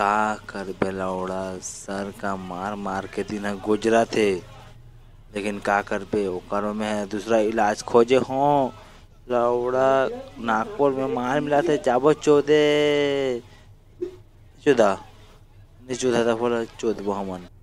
का कर बेलाउड़ा सर का मार मार के दिन गुजरा थे लेकिन का कर पे ओकरों में है दूसरा इलाज खोजे हों लौड़ा नागपुर में मार मिला थे जाबो चौदे चौदह नहीं चौदह था बोला चौदह हमन